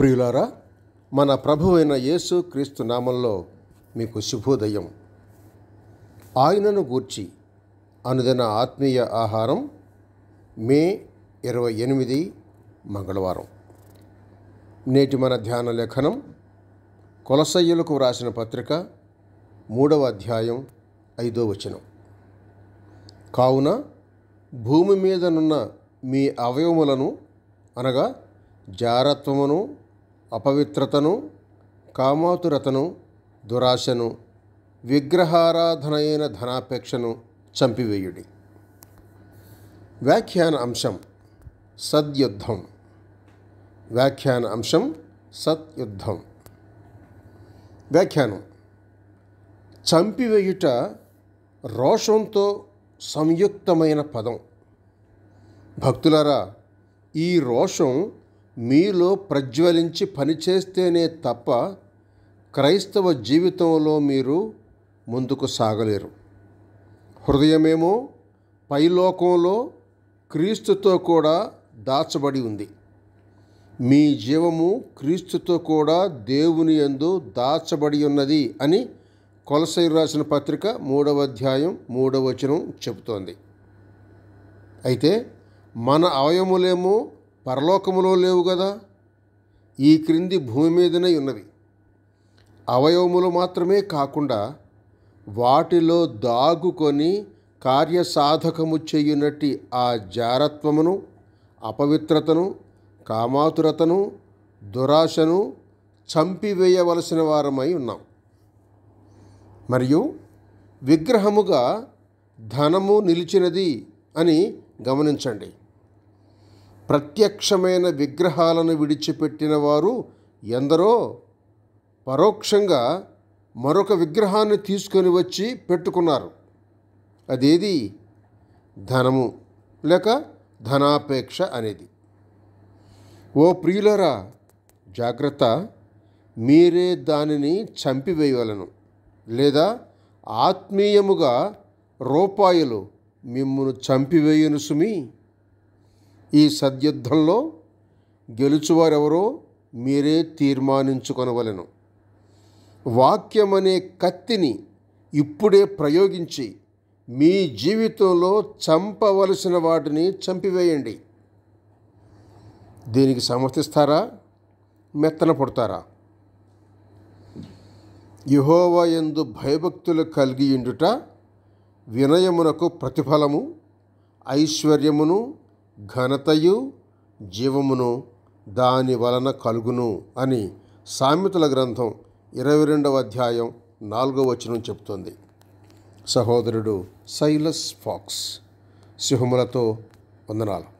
ప్రియులారా మన ప్రభు అయిన యేసు క్రీస్తు నామంలో మీకు శుభోదయం ఆయనను గూర్చి అనుదిన ఆత్మీయ ఆహారం మే ఇరవై ఎనిమిది మంగళవారం నేటి మన ధ్యాన లేఖనం కొలసయ్యులకు వ్రాసిన పత్రిక మూడవ అధ్యాయం ఐదో వచనం కావున భూమి మీదనున్న మీ అవయవములను అనగా జారత్వమును అపవిత్రతను కామాతురతను దురాశను విగ్రహారాధనైన ధనాపేక్షను చంపివేయుడి వ్యాఖ్యాన అంశం సద్యుద్ధం వ్యాఖ్యాన అంశం సత్యుద్ధం వ్యాఖ్యానం చంపివేయుట రోషంతో సంయుక్తమైన పదం భక్తులరా ఈ రోషం మీలో ప్రజ్వలించి పనిచేస్తేనే తప్ప క్రైస్తవ జీవితంలో మీరు ముందుకు సాగలేరు హృదయమేమో పైలోకంలో క్రీస్తుతో కూడా దాచబడి ఉంది మీ జీవము క్రీస్తుతో కూడా దేవుని యందు దాచబడి ఉన్నది అని కొలసై రాసిన పత్రిక మూడవ అధ్యాయం మూడవచనం చెబుతోంది అయితే మన అవయములేమో పరలోకములో లేవు కదా ఈ క్రింది భూమి మీదనే ఉన్నవి అవయవములు మాత్రమే కాకుండా వాటిలో దాగుకొని కార్యసాధకము చేయునట్టి ఆ జారత్వమును అపవిత్రతను కామాతురతను దురాశను చంపివేయవలసిన వారమై ఉన్నాం మరియు విగ్రహముగా ధనము నిలిచినది అని గమనించండి ప్రత్యక్షమైన విగ్రహాలను విడిచిపెట్టిన వారు ఎందరో పరోక్షంగా మరొక విగ్రహాన్ని తీసుకొని వచ్చి పెట్టుకున్నారు అదేది ధనము లేక ధనాపేక్ష అనేది ఓ ప్రియులరా జాగ్రత్త మీరే దానిని చంపివేయవలను లేదా ఆత్మీయముగా రూపాయలు మిమ్మను చంపివేయును సుమి ఈ సద్యుద్ధంలో గెలుచువారెవరో మీరే తీర్మానించుకొనవలను వాక్యమనే కత్తిని ఇప్పుడే ప్రయోగించి మీ జీవితంలో చంపవలసిన వాటిని చంపివేయండి దీనికి సమర్థిస్తారా మెత్తన పుడతారా యుహోవ ఎందు భయభక్తులు కలిగి ఉండుట వినయమునకు ప్రతిఫలము ఐశ్వర్యమును ఘనతయు జీవమును దాని వలన కలుగును అని సామెతల గ్రంథం ఇరవై రెండవ అధ్యాయం నాలుగవ వచనం చెప్తుంది సహోదరుడు సైలస్ ఫాక్స్ సింహములతో వందనాలు